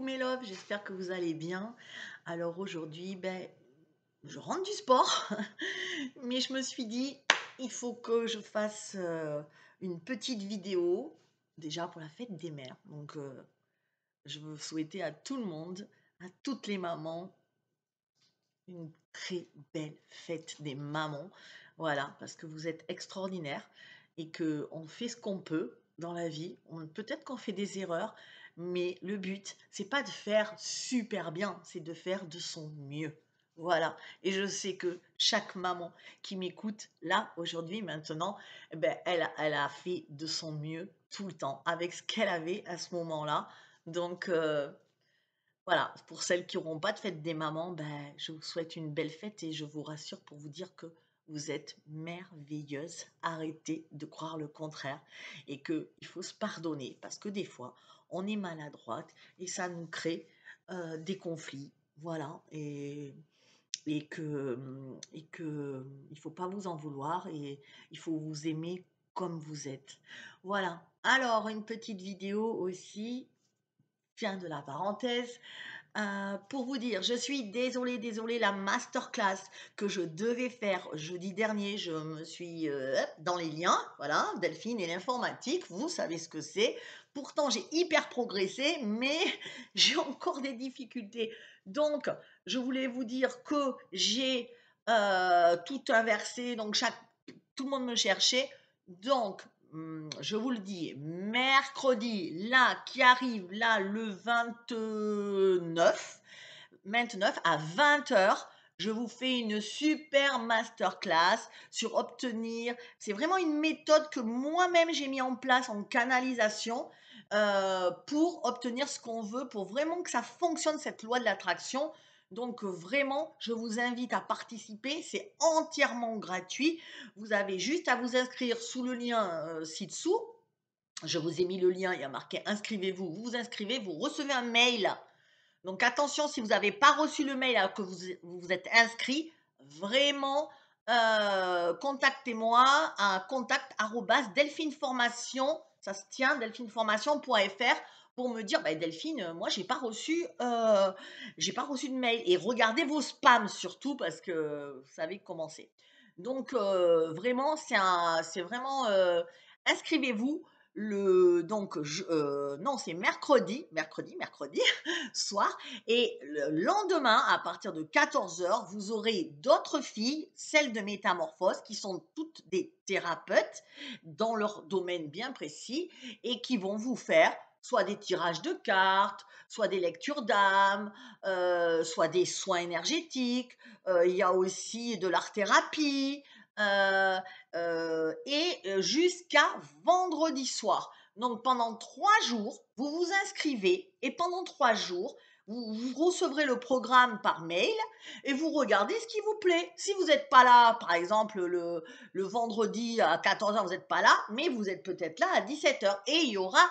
mes loves, j'espère que vous allez bien. Alors aujourd'hui, ben, je rentre du sport, mais je me suis dit, il faut que je fasse euh, une petite vidéo, déjà pour la fête des mères. Donc euh, je veux souhaiter à tout le monde, à toutes les mamans, une très belle fête des mamans. Voilà, parce que vous êtes extraordinaires et que on fait ce qu'on peut dans la vie. Peut-être qu'on fait des erreurs, mais le but, c'est pas de faire super bien, c'est de faire de son mieux. Voilà. Et je sais que chaque maman qui m'écoute là, aujourd'hui, maintenant, eh ben, elle, elle a fait de son mieux tout le temps avec ce qu'elle avait à ce moment-là. Donc, euh, voilà. Pour celles qui n'auront pas de fête des mamans, ben, je vous souhaite une belle fête et je vous rassure pour vous dire que vous êtes merveilleuse. Arrêtez de croire le contraire et que il faut se pardonner parce que des fois on est maladroite et ça nous crée euh, des conflits. Voilà et et que et que il faut pas vous en vouloir et il faut vous aimer comme vous êtes. Voilà. Alors une petite vidéo aussi. tiens de la parenthèse. Euh, pour vous dire, je suis désolée, désolée, la masterclass que je devais faire jeudi dernier, je me suis euh, dans les liens, voilà, Delphine et l'informatique, vous savez ce que c'est. Pourtant, j'ai hyper progressé, mais j'ai encore des difficultés. Donc, je voulais vous dire que j'ai euh, tout inversé, donc tout le monde me cherchait. Donc, Hum, je vous le dis, mercredi, là, qui arrive, là, le 29, 29 à 20h, je vous fais une super masterclass sur obtenir. C'est vraiment une méthode que moi-même j'ai mis en place en canalisation euh, pour obtenir ce qu'on veut, pour vraiment que ça fonctionne cette loi de l'attraction. Donc vraiment, je vous invite à participer, c'est entièrement gratuit. Vous avez juste à vous inscrire sous le lien euh, ci-dessous. Je vous ai mis le lien, il y a marqué inscrivez-vous. Vous vous inscrivez, vous recevez un mail. Donc attention, si vous n'avez pas reçu le mail que vous vous êtes inscrit, vraiment, euh, contactez-moi à contact ça se tient, delphineformation.fr pour me dire «Bah, Delphine, euh, moi j'ai pas reçu, euh, j'ai pas reçu de mail. Et regardez vos spams surtout parce que vous savez comment c'est. Donc euh, vraiment, c'est un, c'est vraiment inscrivez-vous. Le, donc non c'est mercredi mercredi mercredi soir et le lendemain à partir de 14h vous aurez d'autres filles celles de métamorphose qui sont toutes des thérapeutes dans leur domaine bien précis et qui vont vous faire soit des tirages de cartes, soit des lectures d'âme, euh, soit des soins énergétiques, euh, il y a aussi de l'art-thérapie, euh, et jusqu'à vendredi soir. Donc pendant trois jours, vous vous inscrivez et pendant trois jours, vous, recevrez le programme par mail et vous regardez ce qui vous plaît. Si vous n'êtes pas là, par exemple, le, le vendredi à 14h, vous n'êtes pas là, mais vous êtes peut-être là à 17h. Et il y aura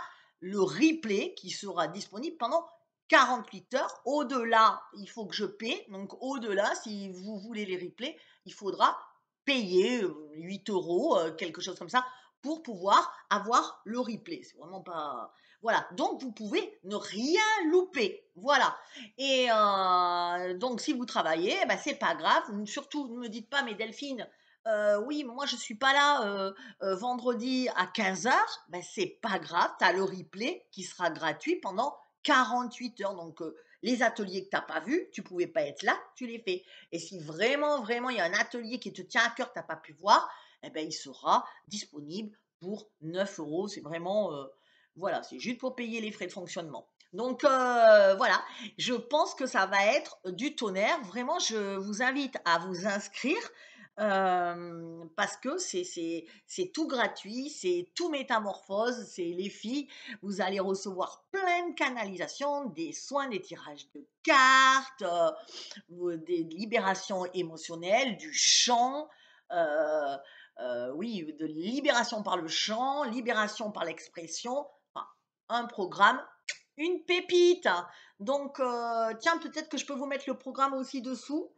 le replay qui sera disponible pendant 48 heures. Au-delà, il faut que je paye. Donc au-delà, si vous voulez les replays, il faudra payer 8 euh, euros, euh, quelque chose comme ça, pour pouvoir avoir le replay. C'est vraiment pas... Voilà, donc vous pouvez ne rien louper. Voilà. Et euh, donc si vous travaillez, eh ben, c'est pas grave. Surtout, ne me dites pas, mais Delphine, euh, oui, moi je ne suis pas là euh, euh, vendredi à 15h, ben c'est pas grave, tu as le replay qui sera gratuit pendant 48 heures. Donc les ateliers que tu n'as pas vus, tu pouvais pas être là, tu les fais. Et si vraiment, vraiment, il y a un atelier qui te tient à cœur, tu n'as pas pu voir, eh ben, il sera disponible pour 9 euros. C'est vraiment, voilà, c'est juste pour payer les frais de fonctionnement. Donc voilà, je pense que ça va être du tonnerre. Vraiment, je vous invite à vous inscrire parce que c'est tout gratuit, c'est tout métamorphose, c'est les filles, vous allez recevoir plein de canalisations, des soins, des tirages de cartes, euh, des libérations émotionnelles, du chant. Euh, euh, oui, de libération par le chant, libération par l'expression, un programme, une pépite. Donc, tiens, peut-être que je peux vous mettre le programme aussi dessous.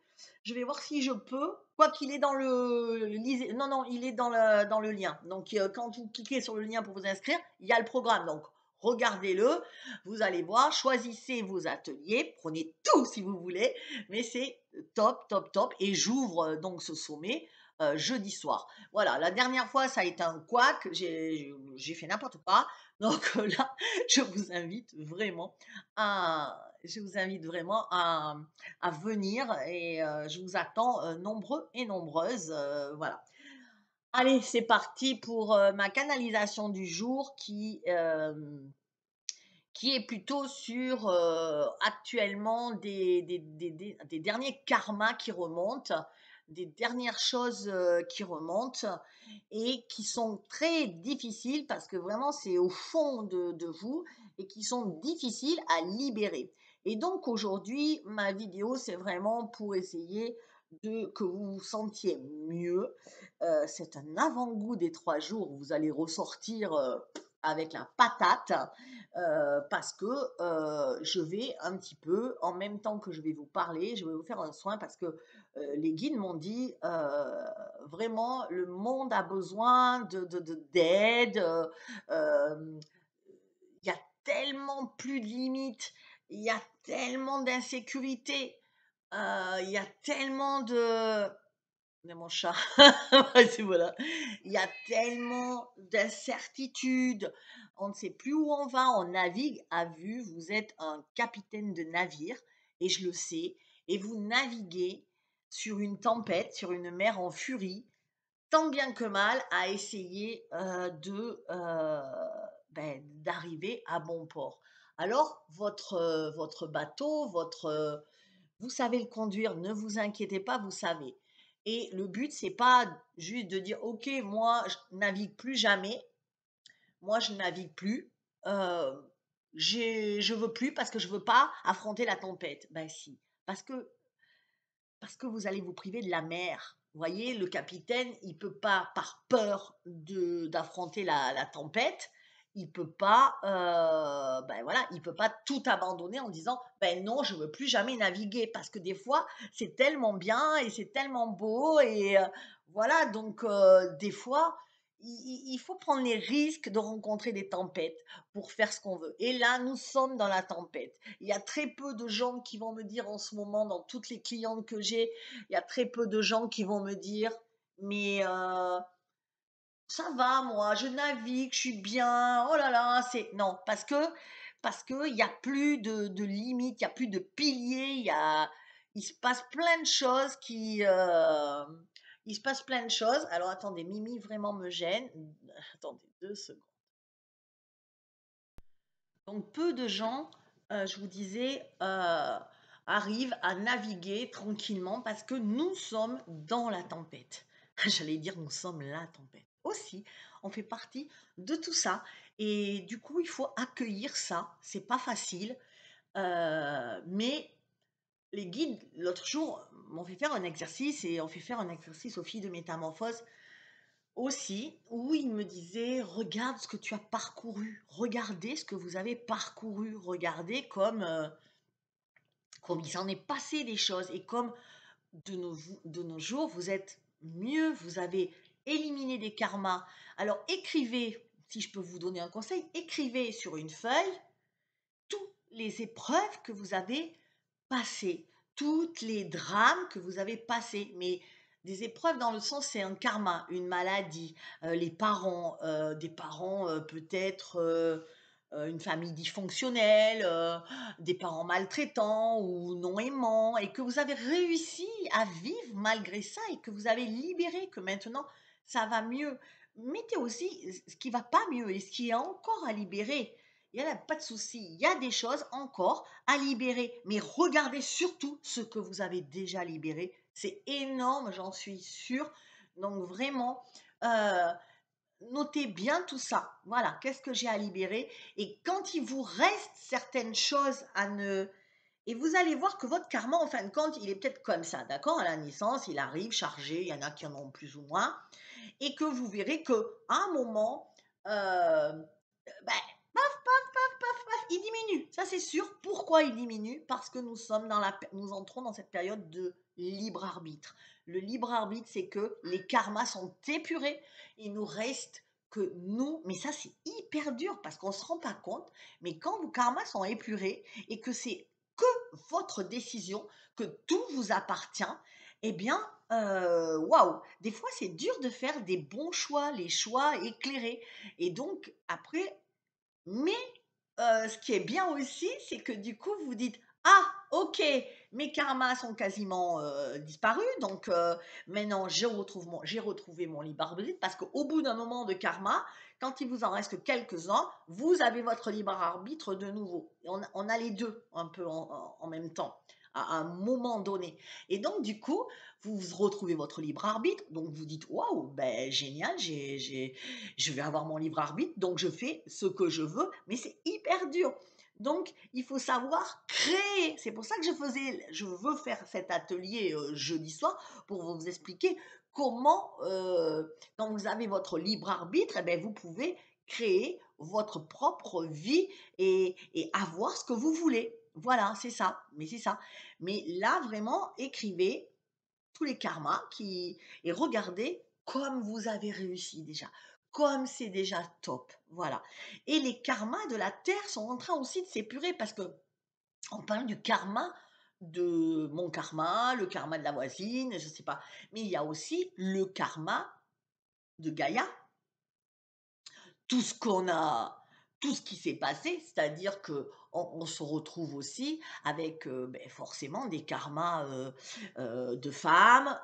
Je vais voir si je peux. Quoi qu'il est dans le, non non, il est dans le lien. Donc euh, quand vous cliquez sur le lien pour vous inscrire, il y a le programme. Donc regardez-le, vous allez voir, choisissez vos ateliers, prenez tout si vous voulez, mais c'est top top top. Et j'ouvre euh, donc ce sommet euh, jeudi soir. Voilà, la dernière fois, ça a été un couac, j'ai fait n'importe quoi. Donc euh, là, je vous invite vraiment à, je vous invite vraiment à, venir et euh, je vous attends nombreux et nombreuses. voilà. Allez, c'est parti pour ma canalisation du jour qui qui est plutôt sur actuellement des, des, derniers karmas qui remontent des dernières choses euh, qui remontent et qui sont très difficiles parce que vraiment c'est au fond de, vous et qui sont difficiles à libérer. Et donc aujourd'hui, ma vidéo, c'est vraiment pour essayer de que vous vous sentiez mieux. Euh, c'est un avant-goût des trois jours. Vous allez ressortir euh, avec la patate euh, parce que euh, je vais un petit peu, en même temps que je vais vous parler, je vais vous faire un soin parce que euh, les guides m'ont dit vraiment le monde a besoin De, de, d'aide. Il y a tellement plus de limites, il y a tellement d'insécurité, il y a tellement de de mon chat. voilà. Il y a tellement d'incertitudes. On ne sait plus où on va. On navigue à vue. Vous êtes un capitaine de navire, et je le sais. Et vous naviguez sur une tempête, sur une mer en furie, tant bien que mal, à essayer euh, de euh, ben, d'arriver à bon port. Alors, votre, euh, votre bateau, votre, vous savez le conduire, ne vous inquiétez pas, vous savez. Et le but, c'est pas juste de dire, OK, moi, je navigue plus jamais. Moi, je navigue plus. Euh, je veux plus parce que je veux pas affronter la tempête. Ben si, parce que, parce que vous allez vous priver de la mer. Vous voyez, le capitaine, il peut pas, par peur d'affronter la tempête, il peut pas, euh, ben voilà, il peut pas tout abandonner en disant, ben non, je veux plus jamais naviguer parce que des fois c'est tellement bien et c'est tellement beau et euh, voilà, donc euh, des fois il, il faut prendre les risques de rencontrer des tempêtes pour faire ce qu'on veut. Et là, nous sommes dans la tempête. Il y a très peu de gens qui vont me dire en ce moment, dans toutes les clientes que j'ai, il y a très peu de gens qui vont me dire, mais ça va, moi, je navigue, je suis bien, oh là là, c'est. Non, parce que parce qu'il n'y a plus de, de limites, il n'y a plus de piliers, il y a. Il se passe plein de choses qui. Euh, il se passe plein de choses. Alors attendez, Mimi vraiment me gêne. Attendez deux secondes. Donc peu de gens, euh, je vous disais, euh, arrivent à naviguer tranquillement parce que nous sommes dans la tempête. J'allais dire nous sommes la tempête aussi. On fait partie de tout ça. Et du coup, il faut accueillir ça. C'est pas facile. Euh, mais les guides, l'autre jour, m'ont fait faire un exercice et ont fait faire un exercice aux filles de métamorphose aussi, où ils me disaient Regarde ce que tu as parcouru, regardez ce que vous avez parcouru, regardez comme, euh, comme il s'en est passé des choses et comme de nos, de nos jours, vous êtes mieux, vous avez éliminer des karmas. Alors écrivez, si je peux vous donner un conseil, écrivez sur une feuille toutes les épreuves que vous avez passées, toutes les drames que vous avez passés, mais des épreuves dans le sens c'est un karma, une maladie, euh, les parents, euh, des parents euh, peut-être une famille dysfonctionnelle, des parents maltraitants ou non aimants, et que vous avez réussi à vivre malgré ça et que vous avez libéré, que maintenant ça va mieux. Mettez aussi ce qui va pas mieux et ce qui est encore à libérer. Il n'y a pas de souci, il y a des choses encore à libérer. Mais regardez surtout ce que vous avez déjà libéré. C'est énorme, j'en suis sûre. Donc vraiment, euh, notez bien tout ça. Voilà, qu'est-ce que j'ai à libérer Et quand il vous reste certaines choses à ne... Et vous allez voir que votre karma, en fin de compte, il est peut-être comme ça, d'accord À la naissance, il arrive chargé, il y en a qui en ont plus ou moins et que vous verrez que à un moment, bah, paf, paf, paf, il diminue. Ça c'est sûr. Pourquoi il diminue Parce que nous sommes dans la, nous entrons dans cette période de libre arbitre. Le libre arbitre, c'est que les karmas sont épurés. Il nous reste que nous, mais ça c'est hyper dur parce qu'on ne se rend pas compte, mais quand vos karmas sont épurés et que c'est que votre décision, que tout vous appartient, eh bien, euh, waouh, des fois c'est dur de faire des bons choix, les choix éclairés. Et donc après, mais euh, ce qui est bien aussi, c'est que du coup vous dites ah ok, mes karmas sont quasiment euh, disparus, donc maintenant j'ai retrouvé mon libre arbitre parce qu'au bout d'un moment de karma, quand il vous en reste quelques-uns, vous avez votre libre arbitre de nouveau. On, on a les deux un peu en même temps à un moment donné. Et donc, du coup, vous retrouvez votre libre arbitre. Donc, vous dites, waouh, ben, génial, j'ai, j'ai, je vais avoir mon libre arbitre. Donc, je fais ce que je veux. Mais c'est hyper dur. Donc, il faut savoir créer. C'est pour ça que je faisais, je veux faire cet atelier euh, jeudi soir pour vous expliquer comment, euh, quand vous avez votre libre arbitre, et eh ben vous pouvez créer votre propre vie et, et avoir ce que vous voulez. Voilà, c'est ça. Mais c'est ça. Mais là, vraiment, écrivez tous les karmas qui et regardez comme vous avez réussi déjà, comme c'est déjà top. Voilà. Et les karmas de la terre sont en train aussi de s'épurer parce que on parle du karma de mon karma, le karma de la voisine, je ne sais pas. Mais il y a aussi le karma de Gaïa. Tout ce qu'on a, tout ce qui s'est passé, c'est-à-dire que on, se retrouve aussi avec euh, ben, forcément des karmas euh, euh, de femmes.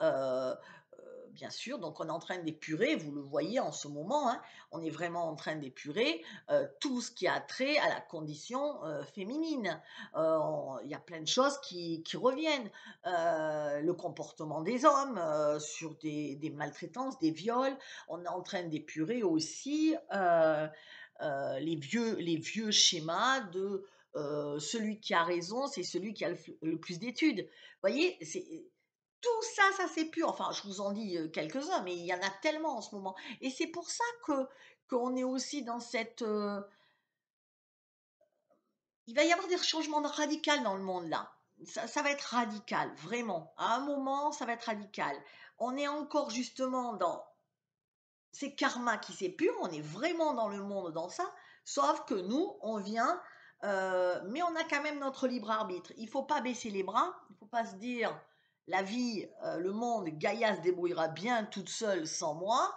Bien sûr, donc on est en train d'épurer, vous le voyez en ce moment, hein, on est vraiment en train d'épurer tout ce qui a trait à la condition féminine. Il y a plein de choses qui, reviennent. le comportement des hommes sur des, maltraitances, des viols, on est en train d'épurer aussi les, vieux, les vieux schémas de euh, celui qui a raison, c'est celui qui a le, plus d'études. Vous voyez, c'est tout ça, ça c'est pur. Enfin, je vous en dis euh, quelques-uns, mais il y en a tellement en ce moment. Et c'est pour ça que qu'on est aussi dans cette. Euh, il va y avoir des changements radicaux dans le monde là. Ça, va être radical, vraiment. À un moment, ça va être radical. On est encore justement dans ces karma qui s'épurent. On est vraiment dans le monde dans ça. Sauf que nous, on vient euh, mais on a quand même notre libre arbitre. Il ne faut pas baisser les bras, il ne faut pas se dire la vie, euh, le monde, Gaïa se débrouillera bien toute seule sans moi.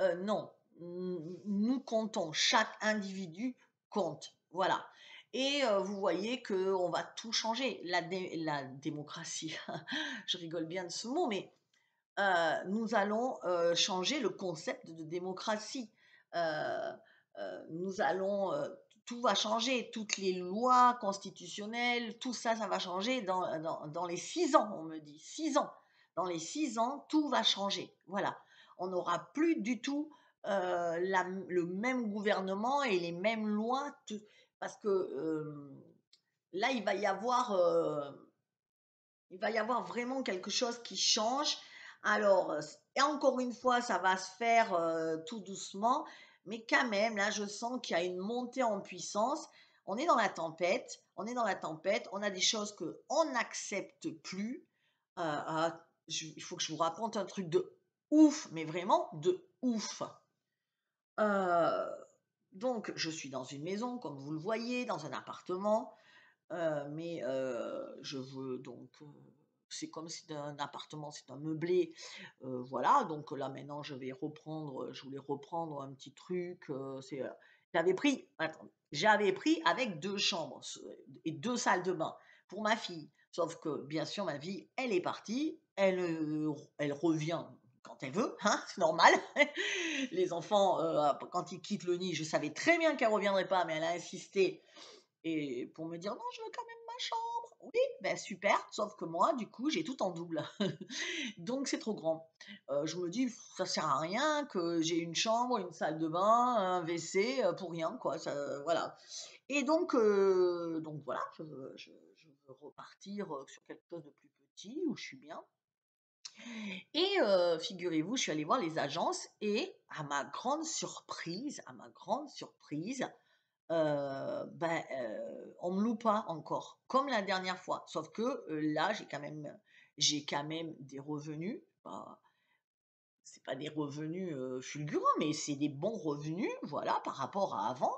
Euh, non, nous comptons, chaque individu compte. Voilà. Et vous voyez qu'on va tout changer. La, la démocratie, je rigole bien de ce mot, mais nous allons changer le concept de démocratie. nous allons tout va changer, toutes les lois constitutionnelles, tout ça, ça va changer dans, les six ans, on me dit, six ans. Dans les six ans, tout va changer. Voilà. On n'aura plus du tout euh, le même gouvernement et les mêmes lois, parce que euh, là, il va y avoir, euh, il va y avoir vraiment quelque chose qui change. Alors, et encore une fois, ça va se faire tout doucement, mais quand même, là, je sens qu'il y a une montée en puissance. On est dans la tempête, on est dans la tempête, on a des choses que n'accepte plus. Euh, euh, il faut que je vous raconte un truc de ouf, mais vraiment de ouf. Euh, donc, je suis dans une maison, comme vous le voyez, dans un appartement, mais je veux donc c'est comme si un appartement, c'est un meublé. Euh, voilà, donc là maintenant je vais reprendre, euh, je voulais reprendre un petit truc. Euh, j'avais pris, j'avais pris avec deux chambres et deux salles de bain pour ma fille. Sauf que bien sûr ma fille, elle est partie, elle, elle revient quand elle veut, hein, c'est normal. Les enfants, quand ils quittent le nid, je savais très bien qu'elle ne reviendrait pas, mais elle a insisté et pour me dire non, je veux quand même ma chambre oui, ben super, sauf que moi, du coup, j'ai tout en double. Donc, c'est trop grand. Euh, je me dis, ça sert à rien que j'ai une chambre, une salle de bain, un WC, euh, pour rien, quoi. voilà. Et donc, euh, donc voilà, je, veux repartir sur quelque chose de plus petit, où je suis bien. Et figurez-vous, je suis allée voir les agences et à ma grande surprise, à ma grande surprise, on euh, ben, euh, on me loue pas encore, comme la dernière fois. Sauf que euh, là, j'ai quand même, j'ai quand même des revenus. Bah, c'est pas des revenus fulgurants, mais c'est des bons revenus, voilà, par rapport à avant.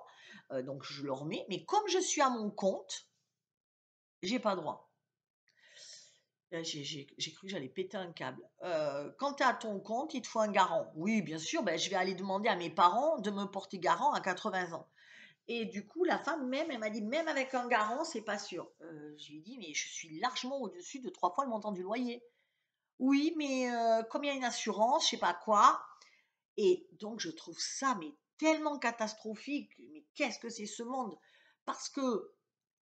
donc je le remets, mais comme je suis à mon compte, j'ai pas droit. J'ai cru que j'allais péter un câble. quand tu à ton compte, il te faut un garant. Oui, bien sûr, ben, je vais aller demander à mes parents de me porter garant à 80 ans. Et du coup, la femme même, elle m'a dit, même avec un garant, c'est pas sûr. Euh, je lui ai dit, mais je suis largement au-dessus de trois fois le montant du loyer. Oui, mais euh, comme il y a une assurance, je sais pas quoi. Et donc, je trouve ça mais tellement catastrophique. Mais qu'est-ce que c'est ce monde Parce que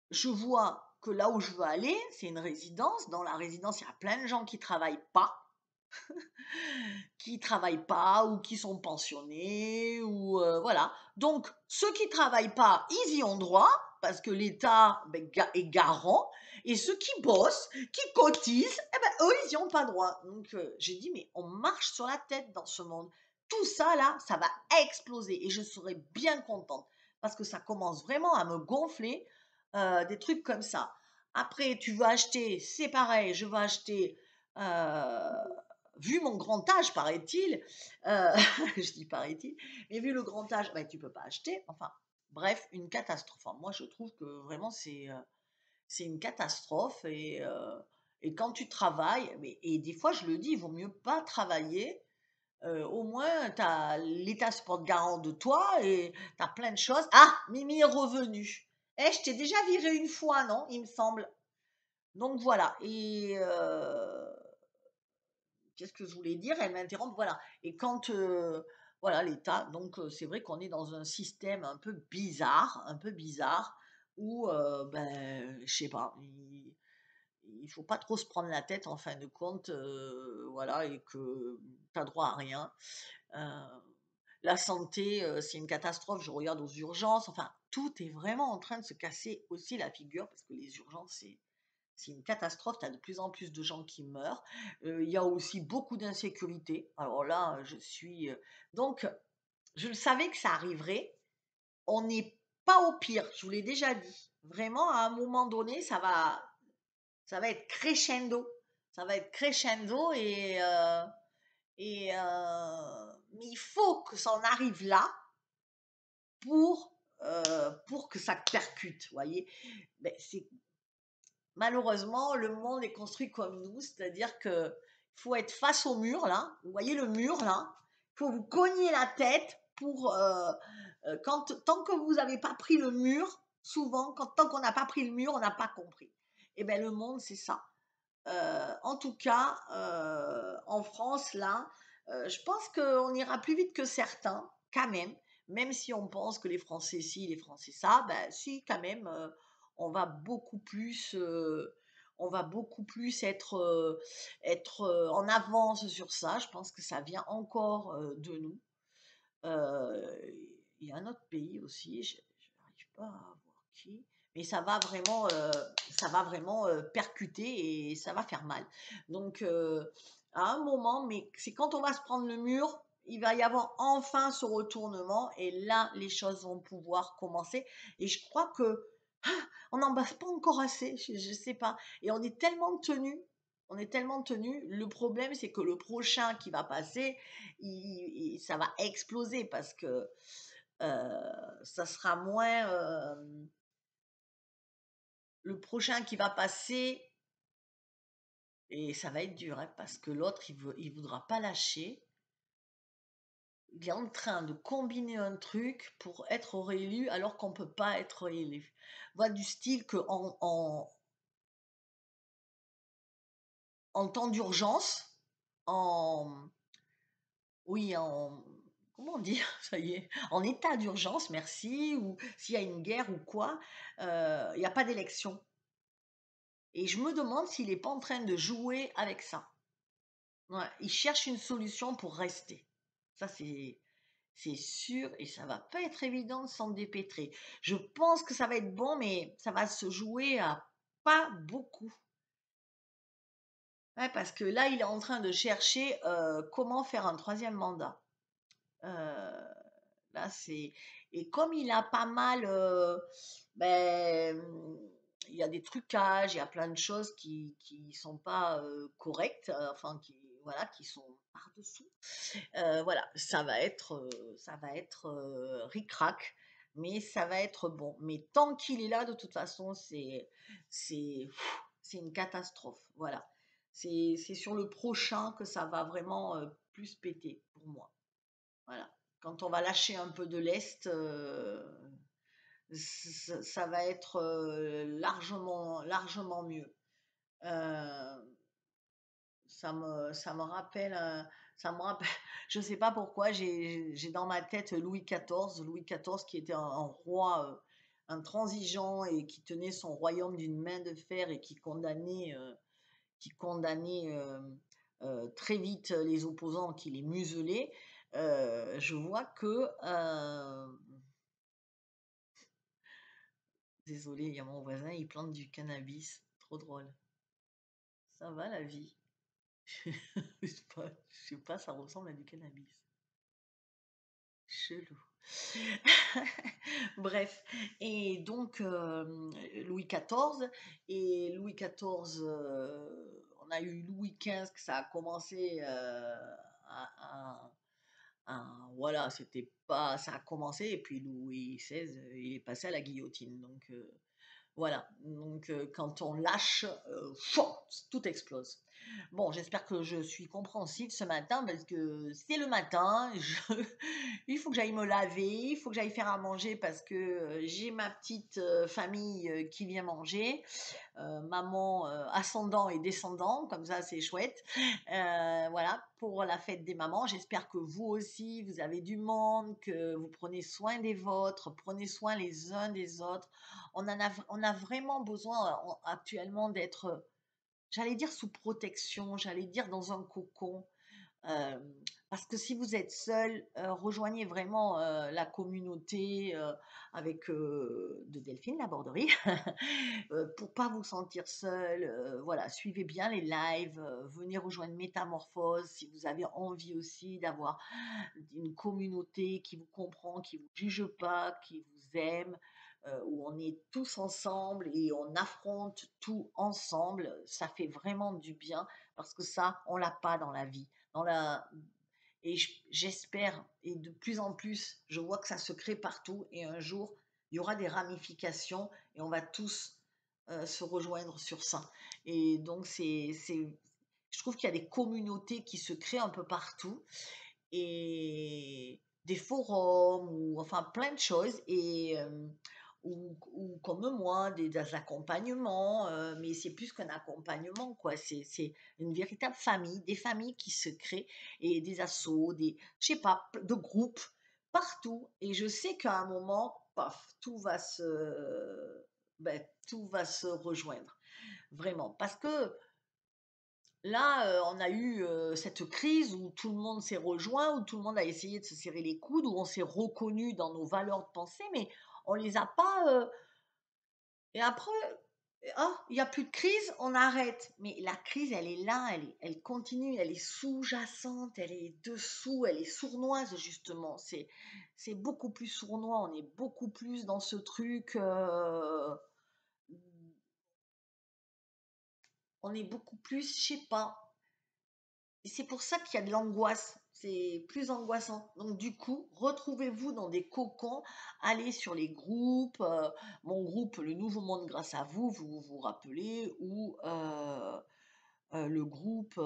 je vois que là où je veux aller, c'est une résidence. Dans la résidence, il y a plein de gens qui travaillent pas. qui travaillent pas ou qui sont pensionnés ou euh, voilà. Donc ceux qui travaillent pas, ils y ont droit parce que l'État ben, est garant et ceux qui bossent, qui cotisent, eh ben, eux ils y ont pas droit. Donc euh, j'ai dit mais on marche sur la tête dans ce monde. Tout ça là, ça va exploser et je serai bien contente parce que ça commence vraiment à me gonfler euh, des trucs comme ça. Après, tu veux acheter, c'est pareil, je veux acheter vu mon grand âge, paraît-il, euh, je dis paraît-il, mais vu le grand âge, ben, tu peux pas acheter. Enfin, bref, une catastrophe. moi, je trouve que vraiment, c'est euh, c'est une catastrophe. Et, euh, et, quand tu travailles, mais, et des fois, je le dis, il vaut mieux pas travailler. au moins, tu as l'État sport garant de toi et tu as plein de choses. Ah, Mimi est revenue. Eh, je t'ai déjà viré une fois, non Il me semble. Donc voilà. Et qu'est-ce que je voulais dire Elle m'interrompt, voilà. Et quand, euh, voilà, l'État, donc euh, c'est vrai qu'on est dans un système un peu bizarre, un peu bizarre, où, euh, ben, je sais pas, il, ne faut pas trop se prendre la tête en fin de compte, voilà, et que tu t'as droit à rien. la santé, c'est une catastrophe, je regarde aux urgences, enfin, tout est vraiment en train de se casser aussi la figure, parce que les urgences, c'est c'est une catastrophe, tu as de plus en plus de gens qui meurent, euh, il y a aussi beaucoup d'insécurité. Alors là, je suis... Euh, donc, je le savais que ça arriverait, on n'est pas au pire, je vous l'ai déjà dit. Vraiment, à un moment donné, ça va, ça va être crescendo. Ça va être crescendo et... Euh, et mais il faut que ça en arrive là pour, pour que ça percute, vous voyez. mais c'est malheureusement, le monde est construit comme nous, c'est-à-dire que faut être face au mur là. Vous voyez le mur là Faut vous cogner la tête pour euh, euh, quand tant que vous n'avez pas pris le mur. Souvent, quand, tant qu'on n'a pas pris le mur, on n'a pas compris. Eh bien, le monde, c'est ça. Euh, en tout cas, en France, là, je pense qu'on ira plus vite que certains, quand même. Même si on pense que les Français si, les Français ça, ben si, quand même on va beaucoup plus euh, on va beaucoup plus être, euh, être euh, en avance sur ça. Je pense que ça vient encore de nous. il y a un autre pays aussi, je n'arrive pas à voir qui, mais ça va vraiment, ça va vraiment percuter et ça va faire mal. Donc, à un moment, mais c'est quand on va se prendre le mur, il va y avoir enfin ce retournement et là, les choses vont pouvoir commencer. Et je crois que on n'en passe pas encore assez, je ne sais pas. Et on est tellement tenu, on est tellement tenu. Le problème, c'est que le prochain qui va passer, ça va exploser parce que euh, ça sera moins. Euh, le prochain qui va passer, et ça va être dur, hein, parce que l'autre, il ne voudra pas lâcher il est en train de combiner un truc pour être réélu alors qu'on ne peut pas être réélu. du style que en, temps d'urgence, en oui, en comment dire ça y est, en état d'urgence, merci, ou s'il y a une guerre ou quoi, euh, il n'y a pas d'élection. Et je me demande s'il n'est pas en train de jouer avec ça. il cherche une solution pour rester. Ça, c'est sûr, et ça va pas être évident sans dépêtrer. Je pense que ça va être bon, mais ça va se jouer à pas beaucoup. parce que là, il est en train de chercher euh, comment faire un troisième mandat. Euh, là, c'est et comme il a pas mal, euh, ben, il y a des trucages, il y a plein de choses qui ne sont pas correctes, enfin qui voilà, qui sont dessous euh, voilà, ça va être, euh, ça va être euh, ricrac, mais ça va être bon. Mais tant qu'il est là, de toute façon, c'est, c'est, une catastrophe. Voilà, c'est, sur le prochain que ça va vraiment plus péter pour moi. Voilà, quand on va lâcher un peu de lest. Ça, va être largement, largement mieux ça me, ça me rappelle, euh, ça me rappelle, je sais pas pourquoi, j'ai dans ma tête Louis XIV, Louis XIV qui était un, roi euh, intransigeant et qui tenait son royaume d'une main de fer et qui condamnait, euh, qui condamnait très vite les opposants, qui les muselait. je vois que Désolé, il y a mon voisin, il plante du cannabis. Trop drôle. Ça va la vie. Je, sais pas, ça ressemble à du cannabis. Chelou. Bref, et donc euh, Louis XIV, et Louis XIV, euh, on a eu Louis XV, ça a commencé euh, à, Voilà, c'était pas. Ça a commencé, et puis Louis XVI, il est passé à la guillotine. Donc voilà, donc quand on lâche, tout explose. Bon, j'espère que je suis compréhensible ce matin parce que c'est le matin. Il faut que j'aille me laver, il faut que j'aille faire à manger parce que euh, j'ai ma petite euh, famille euh, qui vient manger. maman ascendant et descendant, comme ça c'est chouette. voilà, pour la fête des mamans. J'espère que vous aussi, vous avez du monde, que vous prenez soin des vôtres, prenez soin les uns des autres. On, on a vraiment besoin actuellement d'être j'allais dire sous protection, j'allais dire dans un cocon. Euh, parce que si vous êtes seul, euh, rejoignez vraiment euh, la communauté avec de Delphine la borderie pour pas vous sentir seul. voilà, suivez bien les lives, venez rejoindre Métamorphose si vous avez envie aussi d'avoir une communauté qui vous comprend, qui vous juge pas, qui vous aime. Euh, où on est tous ensemble et on affronte tout ensemble, ça fait vraiment du bien parce que ça, on l'a pas dans la vie. Dans la... Et j'espère, et de plus en plus, je vois que ça se crée partout et un jour, il y aura des ramifications et on va tous euh, se rejoindre sur ça. Et donc, c'est, je trouve qu'il y a des communautés qui se créent un peu partout et des forums ou enfin plein de choses. Et euh, ou, comme moi, des, accompagnements, euh, mais c'est plus qu'un accompagnement, quoi. C'est, c'est une véritable famille, des familles qui se créent et des assauts, des, je sais pas, de groupes partout. Et je sais qu'à un moment, paf, tout va se, ben, tout va se rejoindre, vraiment, parce que Là, euh, on a eu euh, cette crise où tout le monde s'est rejoint, où tout le monde a essayé de se serrer les coudes, où on s'est reconnu dans nos valeurs de pensée, mais on les a pas. Euh, et après, oh, il n'y a plus de crise, on arrête. Mais la crise, elle est là, elle, elle continue, elle est sous-jacente, elle est dessous, elle est sournoise, justement. C'est, c'est beaucoup plus sournois, on est beaucoup plus dans ce truc. Euh, on est beaucoup plus, je sais pas. c'est pour ça qu'il y a de l'angoisse c'est plus angoissant. Donc du coup, retrouvez-vous dans des cocons, allez sur les groupes, euh, mon groupe Le Nouveau Monde grâce à vous, vous vous rappelez, ou euh, euh, le groupe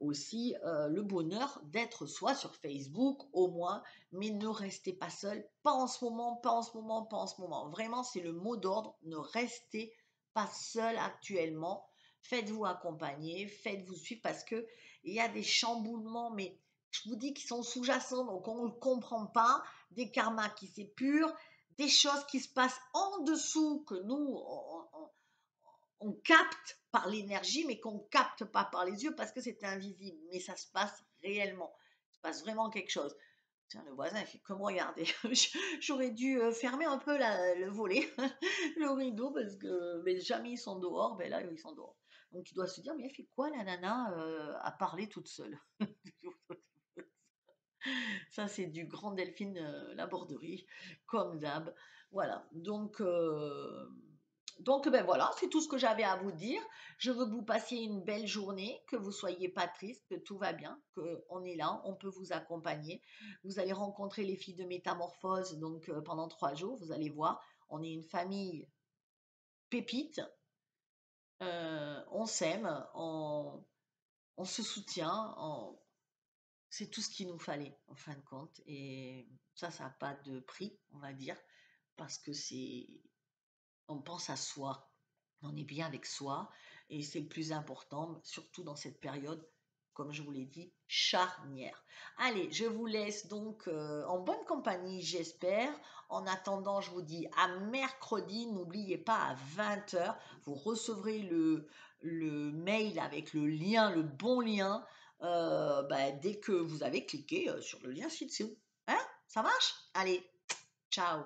aussi le bonheur d'être soi sur Facebook au moins, mais ne restez pas seul, pas en ce moment, pas en ce moment, pas en ce moment. Vraiment, c'est le mot d'ordre, ne restez pas seul actuellement faites-vous accompagner, faites-vous suivre parce que il y a des chamboulements, mais je vous dis qu'ils sont sous-jacents, donc on ne le comprend pas, des karmas qui s'épurent, des choses qui se passent en dessous que nous, on, capte par l'énergie, mais qu'on ne capte pas par les yeux parce que c'est invisible, mais ça se passe réellement, il se passe vraiment quelque chose. Tiens, le voisin, il fait que regarder. J'aurais dû euh, fermer un peu le volet, le rideau, parce que mais jamais ils sont dehors, mais ben là, ils sont dehors. Donc il doit se dire, mais elle fait quoi la nana euh, à parler toute seule Ça, c'est du grand Delphine euh, Laborderie, comme d'hab. Voilà, donc... Euh, donc ben voilà, c'est tout ce que j'avais à vous dire. Je veux que vous passiez une belle journée, que vous soyez pas triste, que tout va bien, que on est là, on peut vous accompagner. Vous allez rencontrer les filles de Métamorphose donc pendant trois jours, vous allez voir, on est une famille pépite euh, on s'aime, on, se soutient, c'est tout ce qu'il nous fallait en fin de compte. Et ça, ça n'a pas de prix, on va dire, parce que c'est, on pense à soi, on est bien avec soi, et c'est le plus important, surtout dans cette période comme je vous l'ai dit, charnière. Allez, je vous laisse donc euh, en bonne compagnie, j'espère. En attendant, je vous dis à mercredi, n'oubliez pas à 20h, vous recevrez le, mail avec le lien, le bon lien, euh, bah, dès que vous avez cliqué euh, sur le lien ci-dessous. Hein Ça marche Allez, ciao